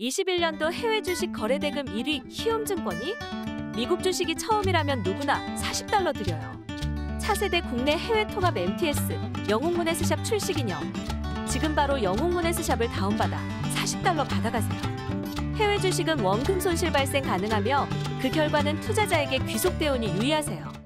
21년도 해외 주식 거래대금 1위 휴움증권이 미국 주식이 처음이라면 누구나 40달러 드려요. 차세대 국내 해외 통합 MTS 영웅문해스샵 출시 기념. 지금 바로 영웅문해스샵을 다운받아 40달러 받아가세요. 해외 주식은 원금 손실 발생 가능하며 그 결과는 투자자에게 귀속 대운이 유의하세요.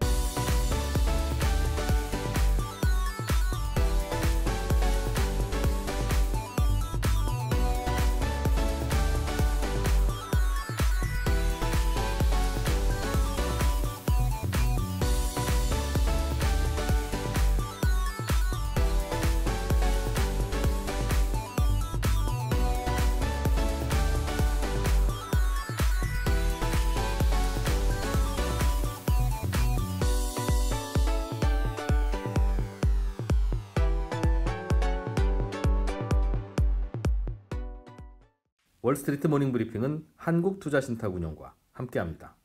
월스트리트 모닝브리핑은 한국투자신탁운영과 함께합니다.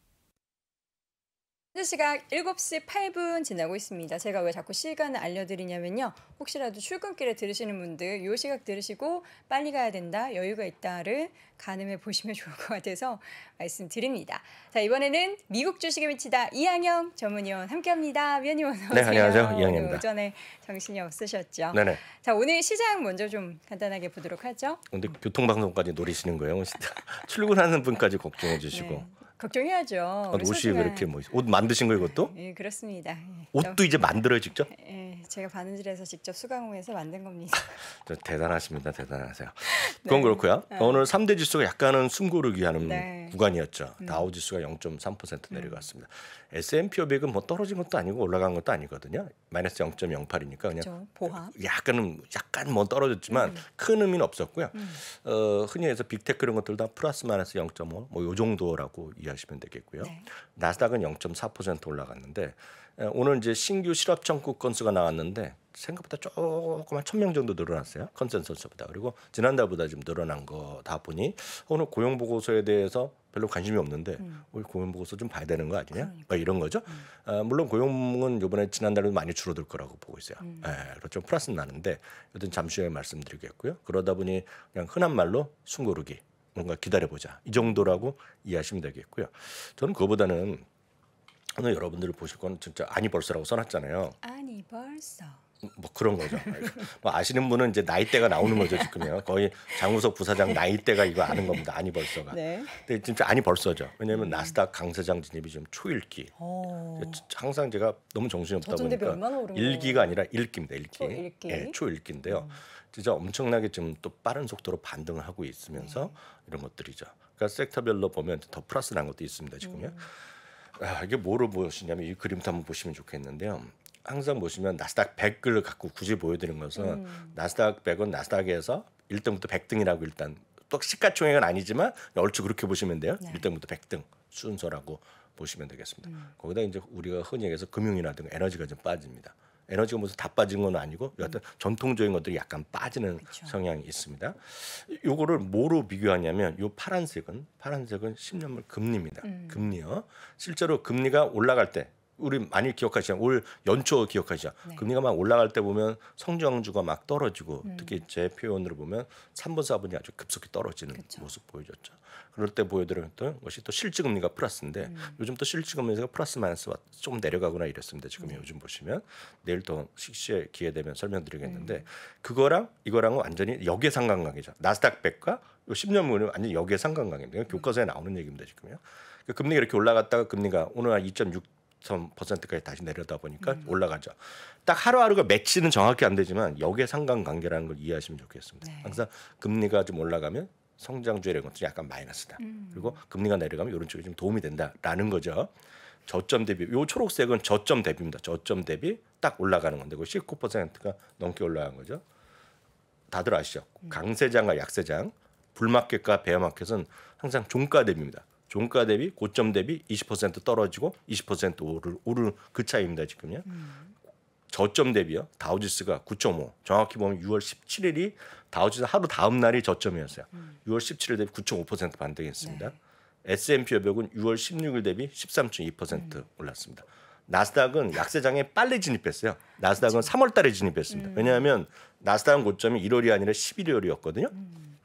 시각 7시 8분 지나고 있습니다. 제가 왜 자꾸 시간을 알려드리냐면요. 혹시라도 출근길에 들으시는 분들 요 시각 들으시고 빨리 가야 된다, 여유가 있다를 가늠해 보시면 좋을 것 같아서 말씀드립니다. 자 이번에는 미국 주식에 미치다 이항영 전문위원 함께합니다. 위원님 어서 오세요. 네, 안녕하세요. 어, 이항영입니다. 오전에 정신이 없으셨죠. 네네. 자 오늘 시장 먼저 좀 간단하게 보도록 하죠. 근데 교통방송까지 노리시는 거예요. 출근하는 분까지 걱정해 주시고. 네. 걱정해야죠. 아, 옷이 소중한... 왜렇게뭐 옷 만드신 거 이것도? 예, 그렇습니다. 예, 옷도 또... 이제 만들어 직접? 예, 예, 제가 바느질해서 직접 수강호서 만든 겁니다. 대단하십니다. 대단하세요. 그건 네. 그렇고요. 아. 어, 오늘 3대 지수가 약간은 숨고르기 하는 네. 구간이었죠. 음. 다우 지수가 0.3% 내려갔습니다. 음. S&P 500은 뭐 떨어진 것도 아니고 올라간 것도 아니거든요. 마이너스 0.08이니까 그냥 그렇죠. 보합. 약간은 약간 뭐 떨어졌지만 음. 큰 의미는 없었고요. 음. 어, 흔히 해서 빅테크 이런 것들 다 플러스 마이너스 0.5뭐요 정도라고 이야기 이해하시면 되겠고요. 네. 나스닥은 0.4% 올라갔는데 오늘 이제 신규 실업 청구 건수가 나왔는데 생각보다 조금 한천명 정도 늘어났어요. 컨센서스보다. 그리고 지난달보다 좀 늘어난 거다 보니 오늘 고용 보고서에 대해서 별로 관심이 없는데 음. 우리 고용 보고서 좀 봐야 되는 거 아니냐? 그러니까. 뭐 이런 거죠. 음. 아, 물론 고용은 이번에 지난달에 도 많이 줄어들 거라고 보고 있어요. 음. 예, 그렇죠. 플러스는 나는데 여튼 잠시 후에 말씀드리겠고요. 그러다 보니 그냥 흔한 말로 숨고르기 뭔가 기다려보자 이 정도라고 이해하시면 되겠고요. 저는 그거보다는 오늘 여러분들을 보실 건 진짜 아니 벌써라고 써놨잖아요. 아니 벌써. 뭐 그런 거죠. 뭐 아시는 분은 이제 나이대가 나오는 거죠 지금요. 거의 장우석 부사장 나이대가 이거 아는 겁니다. 아니 벌써가. 네. 근데 진짜 아니 벌써죠. 왜냐하면 음. 나스닥 강세장 진입이 지금 초일기. 오. 어. 항상 제가 너무 정신이 없다 보니까 일기가 아니라 일기입니다. 일기. 초일기. 네, 예, 초일기인데요. 음. 진짜 엄청나게 지금 또 빠른 속도로 반등을 하고 있으면서 네. 이런 것들이죠. 그러니까 섹터별로 보면 더플러스난 것도 있습니다. 지금요. 음. 아, 이게 뭐를 보시냐면 이 그림도 한번 보시면 좋겠는데요. 항상 보시면 나스닥 100을 갖고 굳이 보여드리는 것은 음. 나스닥 100은 나스닥에서 1등부터 100등이라고 일단 또 시가총액은 아니지만 얼추 그렇게 보시면 돼요. 네. 1등부터 100등 순서라고 보시면 되겠습니다. 음. 거기다 이제 우리가 흔히 얘기해서 금융이라든가 에너지가 좀 빠집니다. 에너지가 무슨 다 빠진 건 아니고 음. 여하튼 음. 전통적인 것들이 약간 빠지는 그쵸. 성향이 있습니다. 요거를 뭐로 비교하냐면 요 파란색은 파란색은 10년물 금리입니다. 음. 금리요. 실제로 금리가 올라갈 때 우리 많이 기억하시죠. 올 연초 기억하시죠. 네. 금리가 막 올라갈 때 보면 성장주가 막 떨어지고 음. 특히 제 표현으로 보면 3번, 4번이 아주 급속히 떨어지는 그쵸. 모습 보여줬죠. 그럴 때 보여드렸던 것이 또 실질 금리가 플러스인데 음. 요즘 또 실질 금리에서 플러스 마이너스 조금 내려가거나 이랬습니다. 지금 네. 요즘 보시면 내일 또 식시에 기회 되면 설명드리겠는데 음. 그거랑 이거랑은 완전히 역의 상관관계죠. 나스닥 백과 요 10년 무는 완전히 역의 상관관계입니다. 교과서에 나오는 얘기입니다. 지금요. 그 금리가 이렇게 올라갔다가 금리가 오늘 한2.6 3%까지 다시 내려다 보니까 음. 올라가죠. 딱 하루하루가 매치는 정확히 안 되지만 역의 상관관계라는 걸 이해하시면 좋겠습니다. 네. 항상 금리가 좀 올라가면 성장주 이런 것들이 약간 마이너스다. 음. 그리고 금리가 내려가면 이런 쪽이 좀 도움이 된다라는 거죠. 저점 대비 요 초록색은 저점 대비입니다. 저점 대비 딱 올라가는 건데 그 19%가 넘게 올라간 거죠. 다들 아시죠? 음. 강세장과 약세장, 불마켓과 베어마켓은 항상 종가 대비입니다. 종가 대비 고점 대비 20% 떨어지고 20% 오를 오르는 그 차이입니다 지금요. 음. 저점 대비요. 다우지스가 9.5. 정확히 보면 6월 17일이 다우지스 하루 다음 날이 저점이었어요. 6월 17일 대비 9.5% 반등했습니다. 네. S&P 여백은 6월 16일 대비 13.2% 음. 올랐습니다. 나스닥은 약세장에 빨리 진입했어요. 나스닥은 3월 그렇죠. 달에 진입했습니다. 음. 왜냐하면 나스닥 은 고점이 1월이 아니라 11월이었거든요. 음.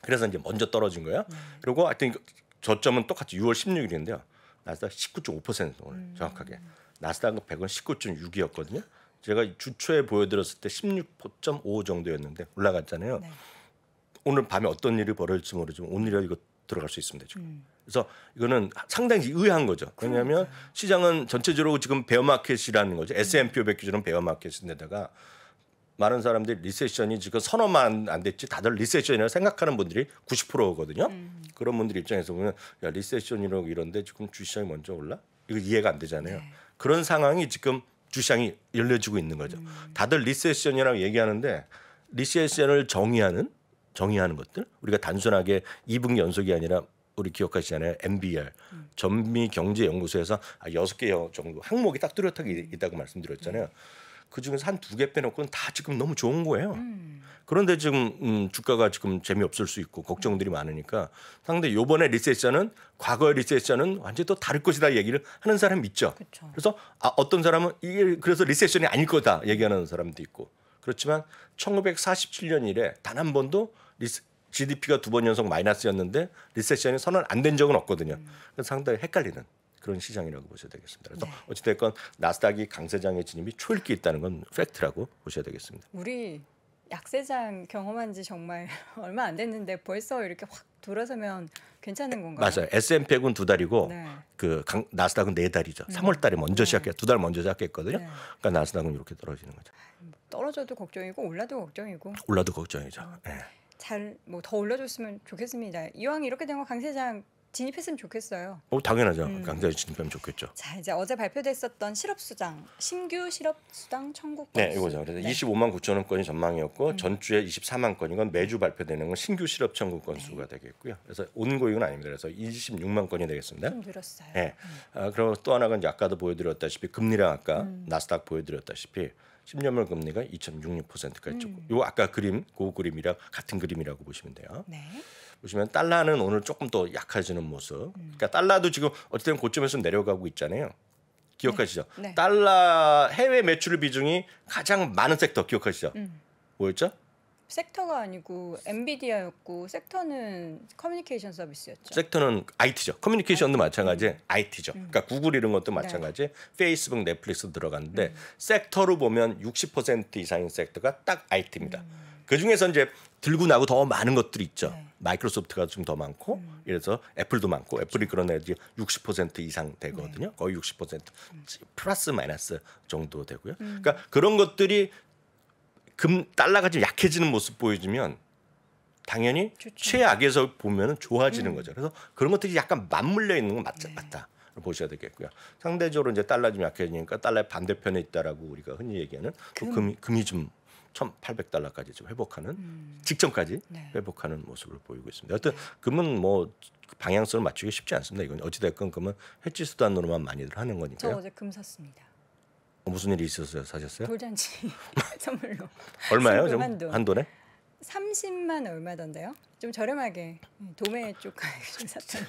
그래서 이제 먼저 떨어진 거예요. 음. 그리고 하여튼 저점은 똑같이 6월 16일인데요. 나스닥 19.5% 오늘 음. 정확하게 나스닥은 100원 19.6이었거든요. 제가 주초에 보여드렸을 때 16.5 정도였는데 올라갔잖아요. 네. 오늘 밤에 어떤 일이 벌어질지 모르지만 오늘이라 이거 들어갈 수 있습니다. 지금. 음. 그래서 이거는 상당히 의한 거죠. 왜냐하면 그러니까요. 시장은 전체적으로 지금 베어마켓이라는 거죠. S&P 500 기준은 베어마켓인데다가 많은 사람들이 리세션이 지금 선언만 안 됐지 다들 리세션이라고 생각하는 분들이 90%거든요. 음. 그런 분들 입장에서 보면 야 리세션이라고 이런데 지금 주시장이 먼저 올라? 이거 이해가 안 되잖아요. 네. 그런 상황이 지금 주시장이 열려지고 있는 거죠. 음. 다들 리세션이라고 얘기하는데 리세션을 정의하는 정의하는 것들 우리가 단순하게 2분 연속이 아니라 우리 기억하시잖아요. MBR 음. 전미 경제 연구소에서 아, 여섯 개 정도 항목이 딱 뚜렷하게 있다고 말씀드렸잖아요. 음. 그 중에서 한 두 개 빼놓고는 다 지금 너무 좋은 거예요. 음. 그런데 지금 음, 주가가 지금 재미없을 수 있고 걱정들이 많으니까 상대 요번에 리셋션은 과거의 리셋션은 완전히 또 다를 것이다 얘기를 하는 사람이 있죠. 그쵸. 그래서 아, 어떤 사람은 이게 그래서 리셋션이 아닐 거다 얘기하는 사람도 있고 그렇지만 1947년 이래 단 한 번도 리셋, GDP가 두 번 연속 마이너스였는데 리세션이 선언 안 된 적은 없거든요. 그 상당히 헷갈리는. 그런 시장이라고 보셔야 되겠습니다. 그래서 네. 어찌됐건 나스닥이 강세장에 진입이 초읽기 있다는 건 팩트라고 보셔야 되겠습니다. 우리 약세장 경험한 지 정말 얼마 안 됐는데 벌써 이렇게 확 돌아서면 괜찮은 건가요? 맞아요. S&P는 두 달이고 네. 그 강, 나스닥은 네 달이죠. 네. 3월 달에 먼저 네. 시작해 두달 먼저 시작했거든요. 네. 그러니까 나스닥은 이렇게 떨어지는 거죠. 떨어져도 걱정이고 올라도 걱정이고. 올라도 걱정이죠. 어. 네. 잘뭐 더 올라줬으면 좋겠습니다. 이왕 이렇게 된 거 강세장 진입했으면 좋겠어요. 어, 당연하죠. 음. 강제로 진입하면 좋겠죠. 자, 이제 어제 발표됐었던 실업수당, 신규 실업수당 청구 건 네, 이거죠. 그래서 네. 25만 9천 건이 전망이었고 음. 전주에 24만 건인 건 매주 발표되는 건 신규 실업 청구 건수가 네. 되겠고요. 그래서 온고잉은 아닙니다. 그래서 26만 건이 되겠습니다. 좀 늘었어요. 네. 음. 아, 그리고 또 하나가 이제 아까도 보여드렸다시피 금리랑 아까 음. 나스닥 보여드렸다시피 10년물 금리가 2.66%까지 음. 요 아까 그림, 그 그림이랑 같은 그림이라고 보시면 돼요. 네. 보시면 달러는 오늘 조금 더 약해지는 모습. 그러니까 달러도 지금 어쨌든 고점에서 내려가고 있잖아요. 기억하시죠? 네. 네. 달러 해외 매출 비중이 가장 많은 섹터 기억하시죠? 음. 뭐였죠? 섹터가 아니고 엔비디아였고 섹터는 커뮤니케이션 서비스였죠. 섹터는 IT죠. 커뮤니케이션도 IT. 마찬가지 음. IT죠. 음. 그러니까 구글 이런 것도 네. 마찬가지. 네. 페이스북, 넷플릭스 들어갔는데 음. 섹터로 보면 60% 이상인 섹터가 딱 IT입니다. 음. 그 중에서 이제 들고 나고 더 많은 것들이 있죠. 네. 마이크로소프트가 좀 더 많고, 음. 이래서 애플도 많고, 애플이 그렇죠. 그런 애들이 60% 이상 되거든요. 네. 거의 60% 음. 플러스 마이너스 정도 되고요. 음. 그러니까 그런 것들이 금 달러가 좀 약해지는 모습 보여주면 당연히 좋죠. 최악에서 보면은 좋아지는 음. 거죠. 그래서 그런 것들이 약간 맞물려 있는 건 맞, 네. 맞다. 보셔야 되겠고요. 상대적으로 이제 달러 좀 약해지니까 달러의 반대편에 있다라고 우리가 흔히 얘기하는 금. 금이, 금이 좀 1,800달러까지 지금 회복하는 음. 직전까지 네. 회복하는 모습을 보이고 있습니다. 여튼 금은 뭐 방향성을 맞추기 쉽지 않습니다. 이건 어찌됐건 금은 해지 수단으로만 많이들 하는 거니까요. 저 어제 금 샀습니다. 어, 무슨 일이 있어서 사셨어요? 돌잔치 선물로. 얼마요? 지금 한 돈에? 30만 얼마던데요? 좀 저렴하게 예, 도매 쪽 가격 좀 샀던.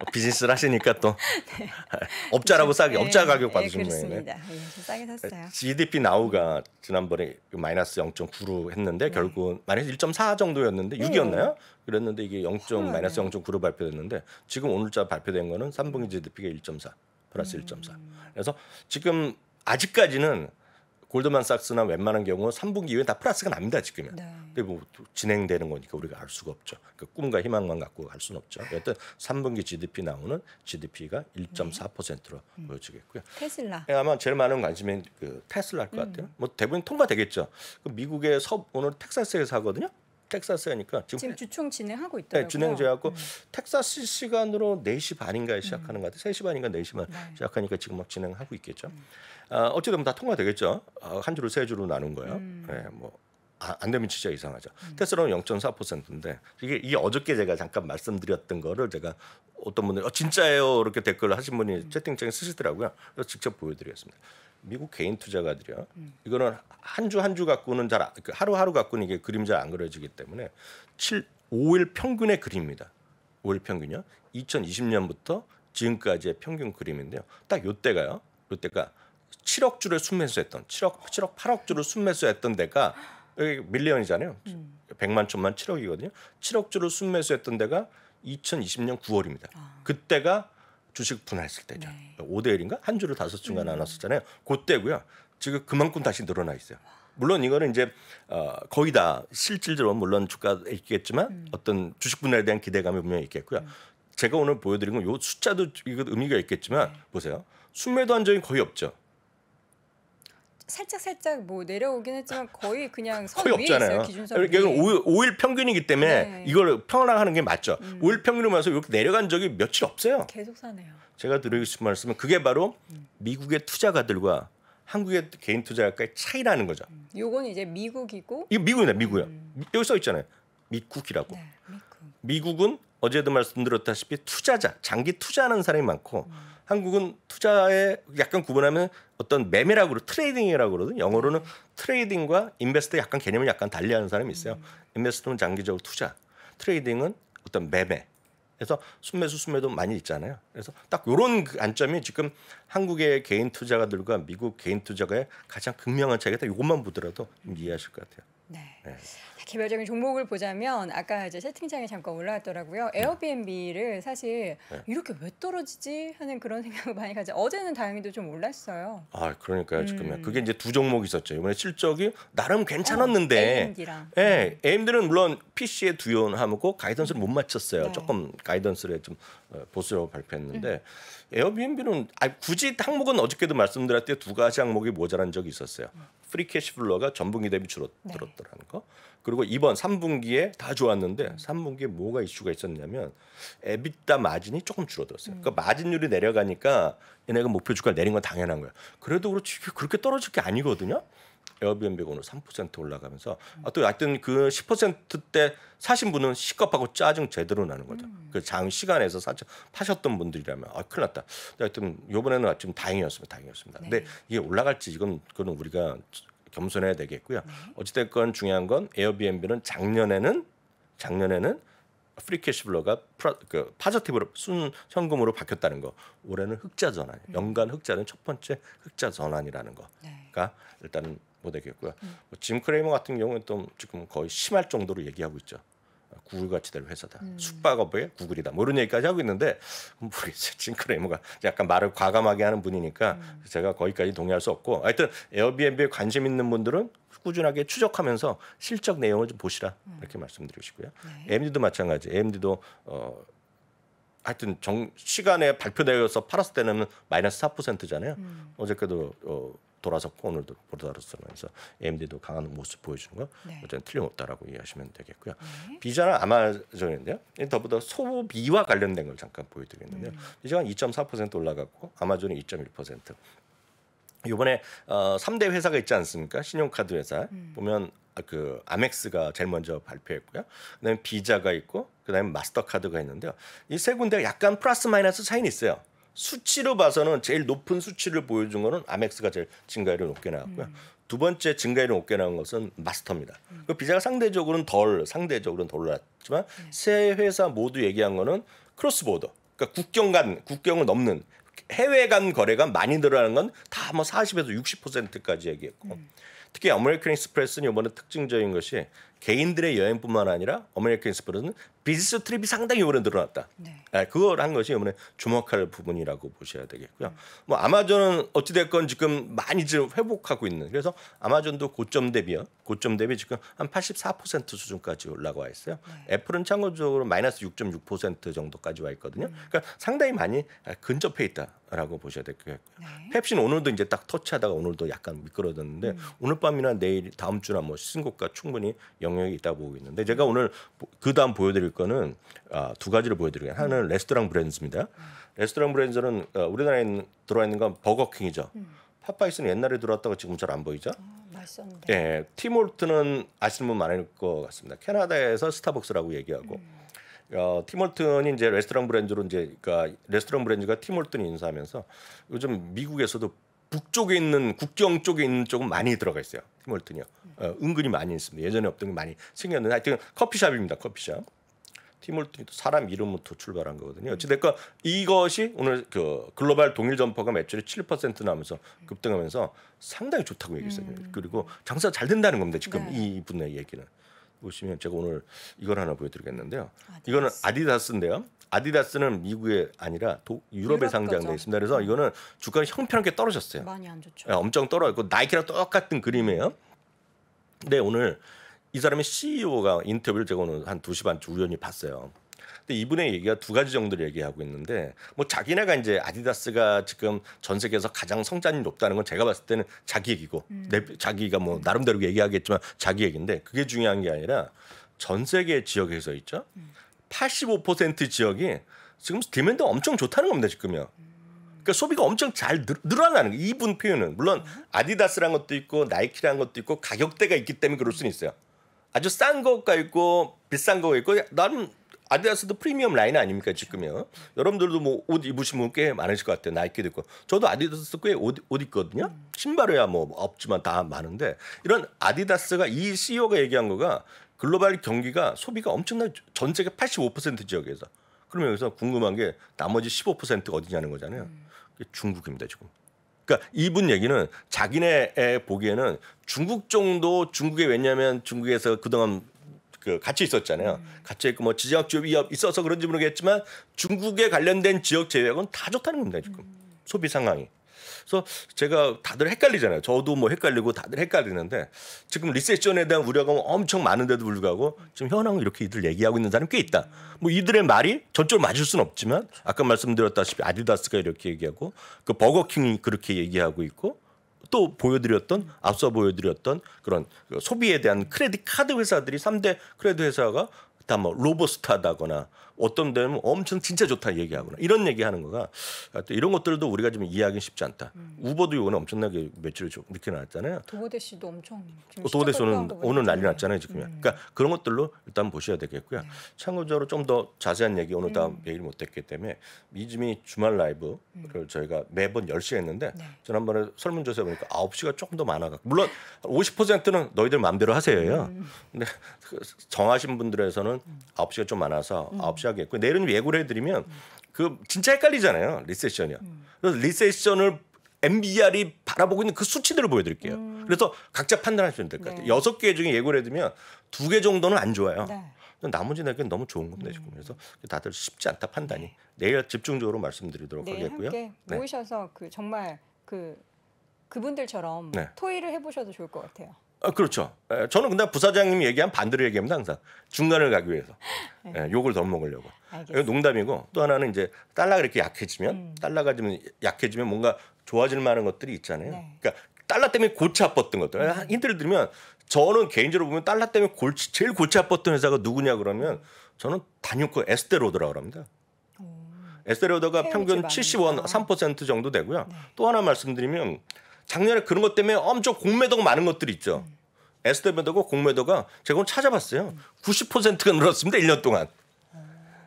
어, 비즈니스를 하시니까 또 네. 업자라고 싸게 네. 업자 가격 받으신 네, 거예요. 네. 그렇습니다. 네. 좀 싸게 샀어요. GDP 나우가 지난번에 마이너스 0.9로 했는데 네. 결국은 마이너스 1.4 정도였는데 6이었나요? 그랬는데 이게 0. 어, 마이너스 0.9로 발표됐는데 지금 오늘자 발표된 거는 3분기 GDP가 1.4 플러스 음. 1.4. 그래서 지금 아직까지는 골드만삭스나 웬만한 경우 3분기 이후에 다 플러스가 납니다 지금은. 네. 근데 뭐 진행되는 거니까 우리가 알 수가 없죠. 그 꿈과 희망만 갖고 갈 수는 없죠. 여튼 3분기 GDP 나오는 GDP가 1.4%로 네. 음. 보여지겠고요. 테슬라. 예, 아마 제일 많은 관심인그 테슬라일 것 음. 같아요. 음. 뭐 대부분 통과되겠죠. 그 미국의 서 오늘 텍사스에서 하거든요. 텍사스니까 지금, 지금 주총 진행하고 네, 있더라고요. 네, 진행 제하고 음. 텍사스 시간으로 4시 반인가에 음. 시작하는 음. 것 같아요. 3시 반인가 4시 반 네. 시작하니까 지금 막 진행하고 있겠죠. 음. 어, 아, 어찌되면 다 통과되겠죠. 아, 한 주를 세 주로 나눈 거예요. 음. 네, 뭐안 아, 되면 진짜 이상하죠. 음. 테슬라는 0.4%인데 이게 이 어저께 제가 잠깐 말씀드렸던 거를 제가 어떤 분들이 어, 진짜예요 이렇게 댓글을 하신 분이 음. 채팅창에 쓰시더라고요. 그래서 직접 보여드리겠습니다 미국 개인 투자가들이요. 음. 이거는 한 주 한 주 갖고는 잘 그 하루하루 갖고는 이게 그림 잘 안 그려지기 때문에 7 5일 평균의 그림입니다. 5일 평균이요. 2020년부터 지금까지의 평균 그림인데요. 딱 요때가요. 요때가 7억 주를 순매수했던 7억 7억 8억 주를 순매수했던 데가 여기 밀리언이잖아요. 음. 100만 천만 7억이거든요. 7억 주를 순매수했던 데가 2020년 9월입니다. 아. 그때가 주식 분할했을 때죠. 네. 5대 1인가? 한 주를 다섯 주간 음. 나눴었잖아요. 그때고요. 지금 그만큼 다시 늘어나 있어요. 물론 이거는 이제 어, 거의 다 실질적으로 물론 주가 있겠지만 음. 어떤 주식 분할에 대한 기대감이 분명히 있겠고요. 음. 제가 오늘 보여드린 건 요 숫자도 이거 의미가 있겠지만 네. 보세요. 순매도 한적이 거의 없죠. 살짝 살짝 뭐 내려오긴 했지만 아, 거의 그냥 선 거의 위 없잖아요. 있어요, 기준선 그 5일, 5일 평균이기 때문에 네. 이걸 평가하는 게 맞죠. 음. 5일 평균으로 해서 이렇게 내려간 적이 며칠 없어요. 계속 사네요. 제가 드리고 싶은 말씀은 그게 바로 음. 미국의 투자가들과 한국의 개인 투자가의 차이라는 거죠. 음. 요건 이제 미국이고 이 미국이다 미국이요. 음. 여기 써 있잖아요. 미국이라고. 네, 미국. 미국은 어제도 말씀드렸다시피 투자자 장기 투자하는 사람이 많고 음. 한국은 투자에 약간 구분하면 어떤 매매라고 그러 트레이딩이라고 그러거든. 영어로는 트레이딩과 인베스트 약간 개념을 약간 달리하는 사람이 있어요. 인베스트는 장기적으로 투자, 트레이딩은 어떤 매매. 그래서 순매수 순매도 많이 있잖아요. 그래서 딱 이런 그 안점이 지금 한국의 개인 투자가들과 미국 개인 투자가의 가장 극명한 차이가 있다 이것만 보더라도 이해하실 것 같아요. 네. 네. 개별적인 종목을 보자면 아까 이제 채팅창에 잠깐 올라왔더라고요. 네. 에어비앤비를 사실 네. 이렇게 왜 떨어지지 하는 그런 생각을 많이 가져. 어제는 다행히도 좀 올랐어요. 아 그러니까요. 지금 그게 음. 이제 두 종목 있었죠. 이번에 실적이 나름 괜찮았는데, 어, 랑 예, 네. AMD는 물론 PC에 두연함고 가이던스를 못 맞췄어요. 네. 조금 가이던스를 좀 어, 보수라고 발표했는데 음. 에어비앤비는 아니, 굳이 항목은 어저께도 말씀드렸을 때두 가지 항목이 모자란 적이 있었어요. 음. 프리 캐시 플러가 전분기 대비 줄어들었더라는 네. 거. 그리고 이번 3분기에 다 좋았는데 3분기에 뭐가 이슈가 있었냐면 에비타 마진이 조금 줄어들었어요. 그까 그러니까 마진율이 내려가니까 얘네가 목표 주가 내린 건 당연한 거예요. 그래도 그렇지 그렇게 떨어질 게 아니거든요. 에어비앤비가 오늘 3% 올라가면서 아, 또 하여튼 그 10%대 사신 분은 시겁하고 짜증 제대로 나는 거죠. 음. 그 장시간에서 사죠 파셨던 분들이라면 아 큰일 났다. 하여튼 요번에는 좀 다행이었습니다. 다행이었습니다. 네. 근데 이게 올라갈지 이건 그건 우리가 겸손해야 되겠고요. 네. 어찌됐건 중요한 건 에어비앤비는 작년에는 작년에는 프리 캐시블러가그 파저티브로 순 현금으로 바뀌었다는 거 올해는 흑자 전환 음. 연간 흑자는 첫 번째 흑자 전환이라는 거가 네. 일단 못되겠고요. 음. 뭐짐 크레이머 같은 경우는 또 지금 거의 심할 정도로 얘기하고 있죠. 구글 같이 될 회사다. 음. 숙박업의 구글이다. 뭐 이런 얘기까지 하고 있는데 음, 모르겠어요. 지 크레이머가 약간 말을 과감하게 하는 분이니까 음. 제가 거기까지 동의할 수 없고 하여튼 에어비앤비에 관심 있는 분들은 꾸준하게 추적하면서 실적 내용을 좀 보시라 음. 이렇게 말씀드리고 고요 네. AMD도 마찬가지. AMD도 어 하여튼 정 시간에 발표되어서 팔았을 때는 마이너스 4%잖아요. 음. 어저께도 어 돌아섰고 오늘도 보다로서는 그서 AMD도 강한 모습 보여주는 거 네. 어쨌든 틀림없다라고 이해하시면 되겠고요. 네. 비자는 아마존인데요. 더불어 소비와 관련된 걸 잠깐 보여드리겠는데요. 음. 비자가 2.4% 올라갔고 아마존이 2.1%. 이번에 어, 3대 회사가 있지 않습니까? 신용카드 회사 음. 보면 아, 그 아멕스가 제일 먼저 발표했고요. 그다음에 비자가 있고 그다음에 마스터카드가 있는데요. 이 세 군데가 약간 플러스 마이너스 차이는 있어요. 수치로 봐서는 제일 높은 수치를 보여준 거는 아멕스가 제일 증가율이 높게 나왔고요. 음. 두 번째 증가율이 높게 나온 것은 마스터입니다. 음. 그 비자가 상대적으로는 덜 상대적으로는 덜올랐지만 네. 세 회사 모두 얘기한 거는 크로스보더 그러니까 국경 간 국경을 넘는 해외 간 거래가 많이 늘어나는 건 다뭐 40에서 60%까지 얘기했고 음. 특히 아메리칸 익스프레스는 이번에 특징적인 것이 개인들의 여행뿐만 아니라 어메리칸 스포츠는 비즈니스 트립이 상당히 오래 늘어났다. 네. 네, 그걸 한 것이 이번에 주목할 부분이라고 보셔야 되겠고요. 음. 뭐 아마존은 어찌됐건 지금 많이 지금 회복하고 있는 그래서 아마존도 고점 대비요. 고점 대비 지금 한 84% 수준까지 올라와 있어요. 네. 애플은 참고적으로 마이너스 6.6% 정도까지 와 있거든요. 음. 그러니까 상당히 많이 아, 근접해 있다라고 보셔야 되겠고요. 네. 펩시는 오늘도 이제 딱 터치하다가 오늘도 약간 미끄러졌는데 음. 오늘 밤이나 내일 다음 주나 뭐 신고가 충분히 영 영역이 있다고 보고 있는데 제가 오늘 그 다음 보여드릴 거는 아, 두 가지를 보여드리겠습니다. 하나는 레스토랑 브랜드입니다. 레스토랑 브랜드는 어, 우리나라에 들어와 있는 건 버거킹이죠. 음. 파이스는 옛날에 들어왔다가 지금 잘 안 보이죠? 어, 아, 맛있 예, 티몰트는 아시는 분 많을 것 같습니다. 캐나다에서 스타벅스라고 얘기하고 음. 어, 티몰튼이 이제 레스토랑 브랜드로 이제 그러니까 레스토랑 브랜드가 티몰튼 인사하면서 요즘 미국에서도 북쪽에 있는 국경 쪽에 있는 쪽은 많이 들어가 있어요. 티몰튼이요. 어, 은근히 많이 있습니다. 예전에 없던 게 많이 생겼는데 하여튼 커피숍입니다. 커피숍. 티몰튼이 또 사람 이름부터 출발한 거거든요. 어찌됐건 이것이 오늘 그 글로벌 동일 점퍼가 매출이 7% 나면서 급등하면서 상당히 좋다고 얘기했어요. 음. 그리고 장사 잘 된다는 겁니다. 지금 네. 이분의 얘기는. 보시면 제가 오늘 이걸 하나 보여드리겠는데요. 아디다스. 이거는 아디다스인데요. 아디다스는 미국에 아니라 도, 유럽에 유럽 상장돼 있습니다. 그래서 이거는 주가가 형편없게 떨어졌어요. 많이 안 좋죠. 네, 엄청 떨어졌고 나이키랑 똑같은 그림이에요. 근데 오늘 이 사람의 CEO가 인터뷰를 제가 오늘 한 2시 반 우연히 봤어요. 근데 이분의 얘기가 두 가지 정도를 얘기하고 있는데 뭐 자기네가 이제 아디다스가 지금 전 세계에서 가장 성장이 높다는 건 제가 봤을 때는 자기 얘기고 음. 내, 자기가 뭐 나름대로 얘기하겠지만 자기 얘기인데 그게 중요한 게 아니라 전 세계 지역에서 있죠. 85% 음. 지역이 지금 디멘드 엄청 좋다는 겁니다 지금요. 그러니까 소비가 엄청 잘 늘, 어나는 거예요. 이분 표현은 물론 음. 아디다스란 것도 있고 나이키란 것도 있고 가격대가 있기 때문에 그럴 수는 있어요. 아주 싼 거가 있고 비싼 거가 있고 나름 아디다스도 프리미엄 라인 아닙니까 지금요? 여러분들도 뭐 옷 입으신 분 꽤 많으실 것 같아요. 나이키도 있고 저도 아디다스 꽤옷 옷 있거든요. 신발이야 뭐 없지만 다 많은데 이런 아디다스가 이 CEO가 얘기한 거가 글로벌 경기가 소비가 엄청나게 전 세계 85% 지역에서 그러면 여기서 궁금한 게 나머지 15%가 어디냐는 거잖아요. 중국입니다 지금. 그러니까 이분 얘기는 자기네 보기에는 중국 정도 중국에 왜냐하면 중국에서 그동안 그 같이 있었잖아요. 음. 같이 있고 뭐 지정학적 위협 있어서 그런지 모르겠지만 중국에 관련된 지역 제외학은 다 좋다는 겁니다 지금 음. 소비 상황이. 그래서 제가 다들 헷갈리잖아요. 저도 뭐 헷갈리고 다들 헷갈리는데 지금 리세션에 대한 우려가 엄청 많은데도 불구하고 지금 현황을 이렇게 이들 얘기하고 있는 사람꽤 있다. 뭐 이들의 말이 전적으로 맞을 수는 없지만 아까 말씀드렸다시피 아디다스가 이렇게 얘기하고 그 버거킹이 그렇게 얘기하고 있고 또 보여드렸던 앞서 보여드렸던 그런 그 소비에 대한 크레딧 카드 회사들이 3대 크레딧 회사가 다뭐 로보스타다거나 어떤 데는 엄청 진짜 좋다 얘기하거나 이런 얘기하는 거가 또 이런 것들도 우리가 좀 이해하기 는 쉽지 않다. 음. 우버도 이거는 엄청나게 매출이 좀 늦게 나왔잖아요. 도고대 씨도 엄청 어, 도고대 씨는 오늘 난리 났잖아요 지금. 음. 그러니까 그런 것들로 일단 보셔야 되겠고요. 네. 참고적으로 좀 더 자세한 얘기 오늘 다음 음. 얘기를 못했기 때문에 미즈미 주말 라이브를 음. 저희가 매번 10시 했는데 네. 지난번에 설문조사 보니까 9시가 조금 더많아갖고 물론 50%는 너희들 마음대로 하세요. 음. 근데 그 정하신 분들에서는 음. 9시가 좀 많아서 음. 9시가 이야했고 내일은 예고를 해드리면 그 진짜 헷갈리잖아요 리세션이요 음. 그래서 리세션을 MBR이 바라보고 있는 그 수치들을 보여드릴게요. 음. 그래서 각자 판단하시면 될것 같아요. 여섯 네. 개 중에 예고를 해두면 두 개 정도는 안 좋아요. 네. 나머지 네개는 너무 좋은 건데 음. 지금 그래서 다들 쉽지 않다 판단이 네. 내일 집중적으로 말씀드리도록 하겠고요. 함께 네. 모이셔서 그 정말 그 그분들처럼 네. 토의를 해보셔도 좋을 것 같아요. 아, 그렇죠. 에, 예, 저는 근데 부사장님이 얘기한 반대로 얘기합니다 항상 중간을 가기 위해서 네. 예, 욕을 덜 먹으려고. 알겠습 이거 농담이고 또 하나는 이제 달러가 이렇게 약해지면 음. 달러가 좀 약해지면 뭔가 좋아질 만한 것들이 있잖아요. 네. 그러니까 달러 때문에 골치 아팠던 것들. 음. 힌트를 드리면 저는 개인적으로 보면 달러 때문에 골치 제일 골치 아팠던 회사가 누구냐 그러면 저는 단유코 에스테로더라고 합니다. 에스테로더가 평균 70원 3% 정도 되고요. 네. 또 하나 말씀드리면 작년에 그런 것 때문에 엄청 공매도가 많은 것들이 있죠. 에스더벤더고 공매도가 제가 오늘 찾아봤어요. 90%가 늘었습니다. 1년 동안.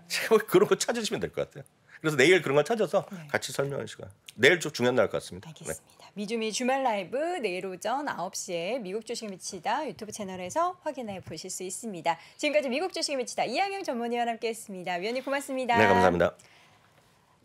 제가 그런 거 찾으시면 될 것 같아요. 그래서 내일 그런 걸 찾아서 네. 같이 설명하는 시간. 내일 좀 중요한 날 것 같습니다. 알겠습니다. 네. 미주미 주말 라이브 내일 오전 9시에 미국 주식 미치다 유튜브 채널에서 확인해 보실 수 있습니다. 지금까지 미국 주식 미치다 이양영 전문위원 함께했습니다. 위원님 고맙습니다. 네, 감사합니다.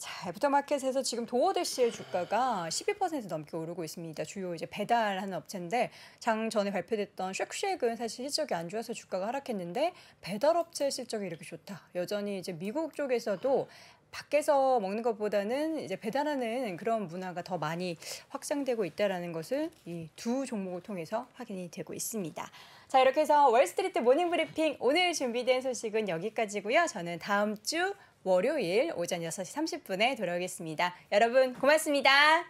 자, 애프터마켓에서 지금 도어드시의 주가가 12% 넘게 오르고 있습니다. 주요 이제 배달하는 업체인데 장 전에 발표됐던 쉑쉑은 사실 실적이 안 좋아서 주가가 하락했는데 배달업체 실적이 이렇게 좋다. 여전히 이제 미국 쪽에서도 밖에서 먹는 것보다는 이제 배달하는 그런 문화가 더 많이 확장되고 있다는 것을 이 두 종목을 통해서 확인이 되고 있습니다. 자, 이렇게 해서 월스트리트 모닝 브리핑 오늘 준비된 소식은 여기까지고요. 저는 다음 주 월요일 오전 6시 30분에 돌아오겠습니다. 여러분 고맙습니다.